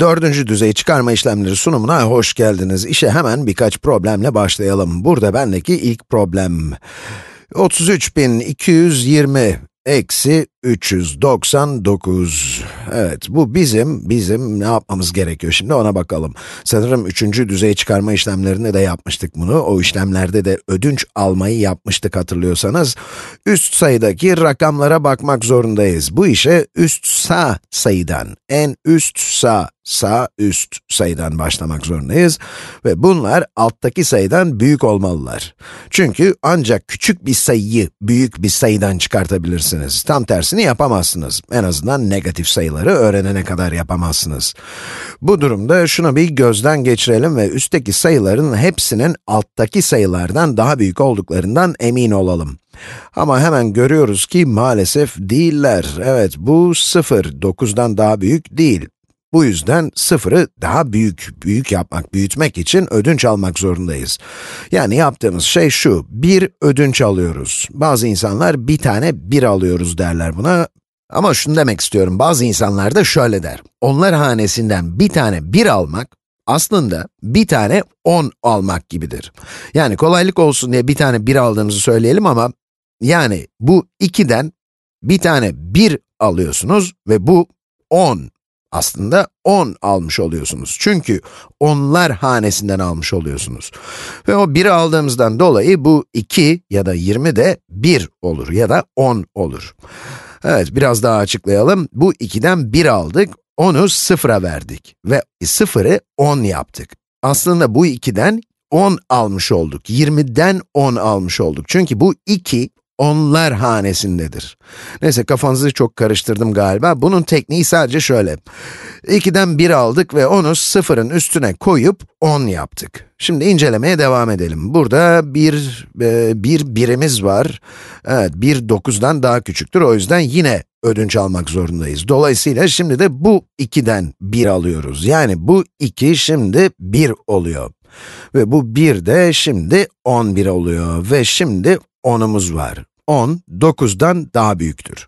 Dördüncü düzey çıkarma işlemleri sunumuna hoş geldiniz. İşe hemen birkaç problemle başlayalım. Burada bendeki ilk problem. 33.220 eksi 399. Evet, bu bizim, bizim ne yapmamız gerekiyor? Şimdi ona bakalım. Sanırım üçüncü düzey çıkarma işlemlerinde de yapmıştık bunu. O işlemlerde de ödünç almayı yapmıştık hatırlıyorsanız. Üst sayıdaki rakamlara bakmak zorundayız. Bu işe üst sağ sayıdan, en üst sağ, sağ üst sayıdan başlamak zorundayız. Ve bunlar alttaki sayıdan büyük olmalılar. Çünkü ancak küçük bir sayıyı büyük bir sayıdan çıkartabilirsiniz. Tam tersi denemesini yapamazsınız. En azından negatif sayıları öğrenene kadar yapamazsınız. Bu durumda şunu bir gözden geçirelim ve üstteki sayıların hepsinin alttaki sayılardan daha büyük olduklarından emin olalım. Ama hemen görüyoruz ki maalesef değiller. Evet, bu 0, 9'dan daha büyük değil. Bu yüzden sıfırı daha büyük, büyük yapmak, büyütmek için ödünç almak zorundayız. Yani yaptığımız şey şu, bir ödünç alıyoruz. Bazı insanlar bir tane bir alıyoruz derler buna. Ama şunu demek istiyorum, bazı insanlar da şöyle der. Onlar hanesinden bir tane bir almak, aslında bir tane 10 almak gibidir. Yani kolaylık olsun diye bir tane 1 aldığımızı söyleyelim ama yani bu 2'den bir tane 1 alıyorsunuz ve bu 10 aslında 10 almış oluyorsunuz. Çünkü onlar hanesinden almış oluyorsunuz. Ve o 1'i aldığımızdan dolayı bu 2 ya da 20 de 1 olur ya da 10 olur. Evet, biraz daha açıklayalım. Bu 2'den 1 aldık, onu 0'a verdik ve 0'ı 10 yaptık. Aslında bu 2'den 10 almış olduk. 20'den 10 almış olduk. Çünkü bu 2, onlar hanesindedir. Neyse kafanızı çok karıştırdım galiba. Bunun tekniği sadece şöyle. 2'den 1 aldık ve onu 0'ın üstüne koyup 10 yaptık. Şimdi incelemeye devam edelim. Burada bir, e, bir birimiz var. Evet, 1 9'dan daha küçüktür. O yüzden yine ödünç almak zorundayız. Dolayısıyla şimdi de bu 2'den 1 alıyoruz. Yani bu 2 şimdi 1 oluyor. Ve bu 1 de şimdi 11 oluyor ve şimdi 10'umuz var. 10, 9'dan daha büyüktür.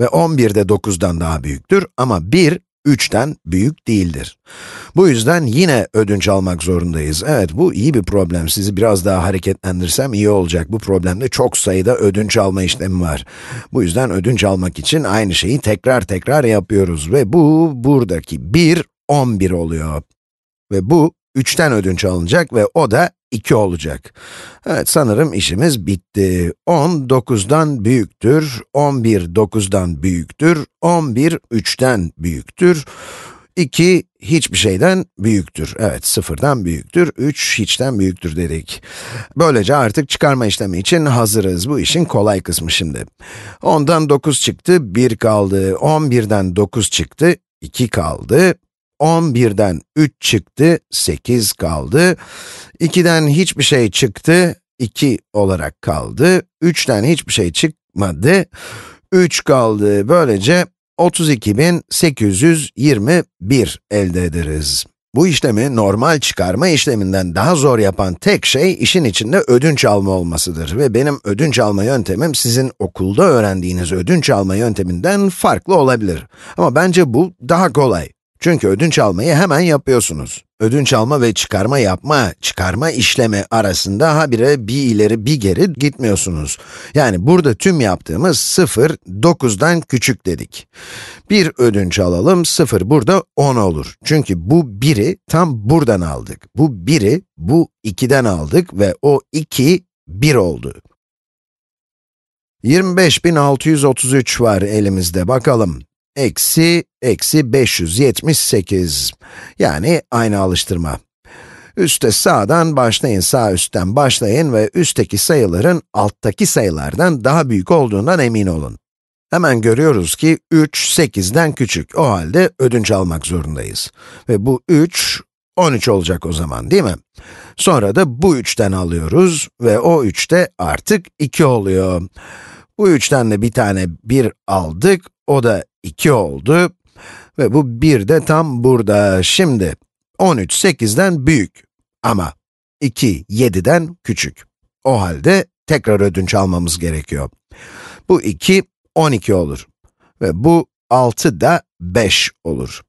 Ve 11 de 9'dan daha büyüktür ama 1, 3'ten büyük değildir. Bu yüzden yine ödünç almak zorundayız. Evet, bu iyi bir problem. Sizi biraz daha hareketlendirsem iyi olacak. Bu problemde çok sayıda ödünç alma işlemi var. Bu yüzden ödünç almak için aynı şeyi tekrar tekrar yapıyoruz. Ve bu, buradaki 1, 11 oluyor. Ve bu, 3'ten ödünç alınacak ve o da 2 olacak. Evet, sanırım işimiz bitti. 10, 9'dan büyüktür. 11, 9'dan büyüktür. 11, 3'ten büyüktür. 2, hiçbir şeyden büyüktür. Evet, 0'dan büyüktür. 3, hiçten büyüktür dedik. Böylece artık çıkarma işlemi için hazırız. Bu işin kolay kısmı şimdi. 10'dan 9 çıktı, 1 kaldı. 11'den 9 çıktı, 2 kaldı. 11'den 3 çıktı, 8 kaldı. 2'den hiçbir şey çıktı, 2 olarak kaldı. 3'ten hiçbir şey çıkmadı, 3 kaldı. Böylece 32.821 elde ederiz. Bu işlemi normal çıkarma işleminden daha zor yapan tek şey işin içinde ödünç alma olmasıdır ve benim ödünç alma yöntemim sizin okulda öğrendiğiniz ödünç alma yönteminden farklı olabilir. Ama bence bu daha kolay. Çünkü ödünç almayı hemen yapıyorsunuz. Ödünç alma ve çıkarma yapma, çıkarma işlemi arasında habire bir ileri bir geri gitmiyorsunuz. Yani burada tüm yaptığımız 0, 9'dan küçük dedik. Bir ödünç alalım, 0 burada 10 olur. Çünkü bu 1'i tam buradan aldık. Bu 1'i bu 2'den aldık ve o 2, 1 oldu. 25.633 var elimizde, bakalım eksi, eksi 578. Yani aynı alıştırma. Üste sağdan başlayın, sağ üstten başlayın ve üstteki sayıların alttaki sayılardan daha büyük olduğundan emin olun. Hemen görüyoruz ki 3, 8'den küçük. O halde ödünç almak zorundayız. Ve bu 3, 13 olacak o zaman değil mi? Sonra da bu 3'ten alıyoruz ve o 3 de artık 2 oluyor. Bu 3'ten de bir tane 1 aldık, o da 2 oldu. Ve bu 1 de tam burada. Şimdi 13 8'den büyük ama 2 7'den küçük. O halde tekrar ödünç almamız gerekiyor. Bu 2 12 olur ve bu 6 da 5 olur.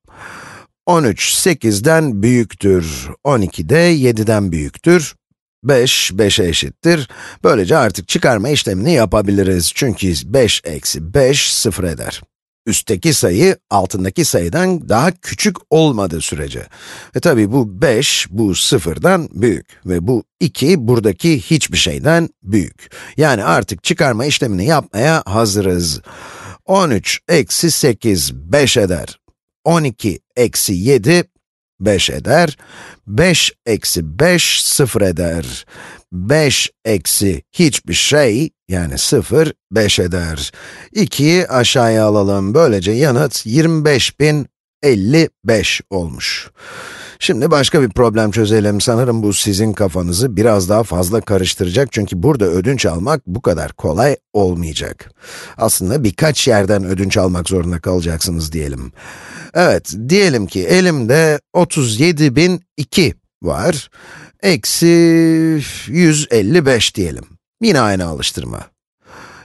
13 8'den büyüktür. 12 de 7'den büyüktür. 5, 5'e eşittir. Böylece artık çıkarma işlemini yapabiliriz. Çünkü 5 eksi 5, 0 eder. Üstteki sayı, altındaki sayıdan daha küçük olmadığı sürece. Ve tabi bu 5, bu 0'dan büyük. Ve bu 2, buradaki hiçbir şeyden büyük. Yani artık çıkarma işlemini yapmaya hazırız. 13 eksi 8, 5 eder. 12 eksi 7, 5 eder. 5 eksi 5 sıfır eder. 5 eksi hiçbir şey yani 0 5 eder. 2'yi aşağıya alalım. Böylece yanıt 25.055 olmuş. Şimdi başka bir problem çözelim. Sanırım bu sizin kafanızı biraz daha fazla karıştıracak çünkü burada ödünç almak bu kadar kolay olmayacak. Aslında birkaç yerden ödünç almak zorunda kalacaksınız diyelim. Evet, diyelim ki elimde 37.002 var. Eksi 155 diyelim. Yine aynı alıştırma.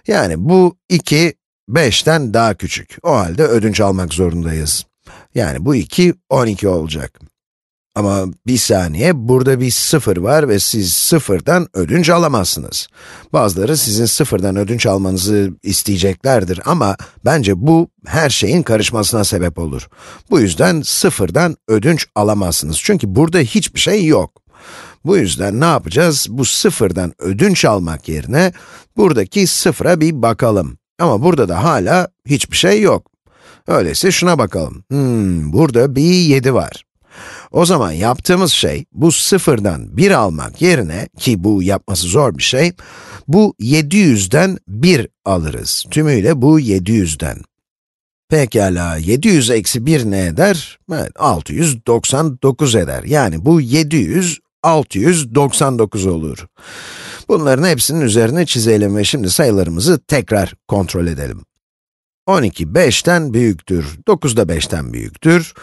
Yani bu 2, 5'ten daha küçük. O halde ödünç almak zorundayız. Yani bu 2, 12 olacak. Ama bir saniye, burada bir sıfır var ve siz sıfırdan ödünç alamazsınız. Bazıları sizin sıfırdan ödünç almanızı isteyeceklerdir ama bence bu her şeyin karışmasına sebep olur. Bu yüzden sıfırdan ödünç alamazsınız çünkü burada hiçbir şey yok. Bu yüzden ne yapacağız? Bu sıfırdan ödünç almak yerine buradaki sıfıra bir bakalım. Ama burada da hala hiçbir şey yok. Öyleyse şuna bakalım. Hmm, burada bir 7 var. O zaman yaptığımız şey, bu sıfırdan 1 almak yerine, ki bu yapması zor bir şey, bu 700'den 1 alırız. Tümüyle bu 700'den. Pekala, 700 eksi 1 ne eder? Evet, 699 eder. Yani bu 700, 699 olur. Bunların hepsinin üzerine çizelim ve şimdi sayılarımızı tekrar kontrol edelim. 12 5'ten büyüktür, 9 da 5'ten büyüktür,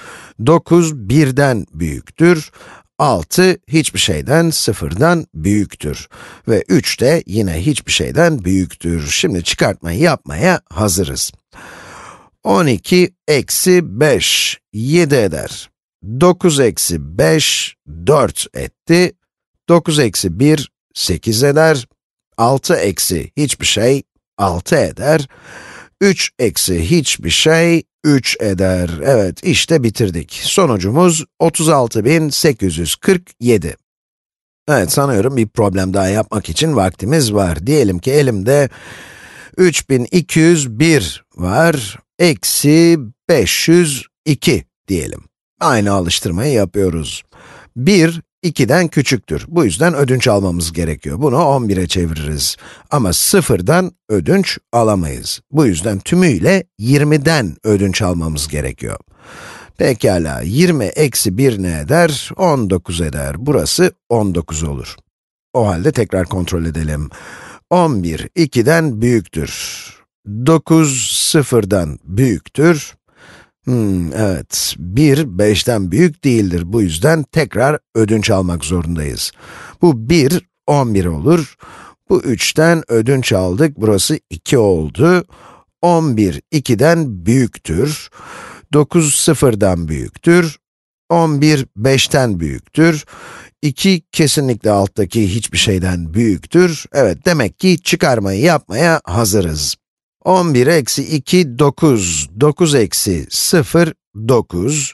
9 1'den büyüktür, 6 hiçbir şeyden 0'dan büyüktür ve 3 de yine hiçbir şeyden büyüktür. Şimdi çıkartmayı yapmaya hazırız. 12 eksi 5, 7 eder. 9 eksi 5, 4 etti. 9 eksi 1, 8 eder. 6 eksi hiçbir şey, 6 eder. 3 eksi hiçbir şey 3 eder. Evet, işte bitirdik. Sonucumuz 36.847. Evet, sanıyorum bir problem daha yapmak için vaktimiz var. Diyelim ki elimde 3201 var, eksi 502 diyelim. Aynı alıştırmayı yapıyoruz. 1 2'den küçüktür. Bu yüzden ödünç almamız gerekiyor. Bunu 11'e çeviririz. Ama 0'dan ödünç alamayız. Bu yüzden tümüyle 20'den ödünç almamız gerekiyor. Pekala, 20 eksi 1 ne eder? 19 eder. Burası 19 olur. O halde tekrar kontrol edelim. 11, 2'den büyüktür. 9, 0'dan büyüktür. Hmm, evet. 1, 5'ten büyük değildir. Bu yüzden tekrar ödünç almak zorundayız. Bu 1, 11 olur. Bu 3'ten ödünç aldık. Burası 2 oldu. 11, 2'den büyüktür. 9, 0'dan büyüktür. 11, 5'ten büyüktür. 2, kesinlikle alttaki hiçbir şeyden büyüktür. Evet, demek ki çıkarmayı yapmaya hazırız. 11 eksi 2, 9. 9 eksi 0, 9.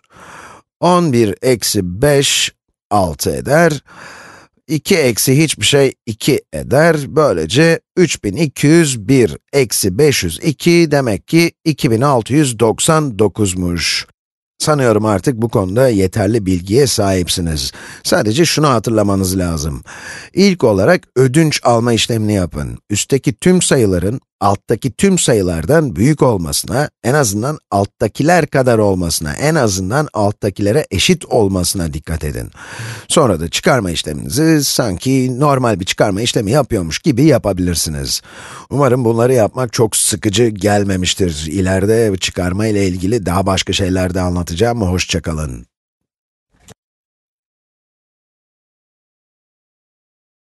11 eksi 5, 6 eder. 2 eksi hiçbir şey 2 eder. Böylece 3201 eksi 502 demek ki 2699'muş. Sanıyorum artık bu konuda yeterli bilgiye sahipsiniz. Sadece şunu hatırlamanız lazım. İlk olarak ödünç alma işlemini yapın. Üstteki tüm sayıların alttaki tüm sayılardan büyük olmasına, en azından alttakiler kadar olmasına, en azından alttakilere eşit olmasına dikkat edin. Sonra da çıkarma işleminizi sanki normal bir çıkarma işlemi yapıyormuş gibi yapabilirsiniz. Umarım bunları yapmak çok sıkıcı gelmemiştir. İleride çıkarma ile ilgili daha başka şeyler de anlatacağım. Hoşçakalın.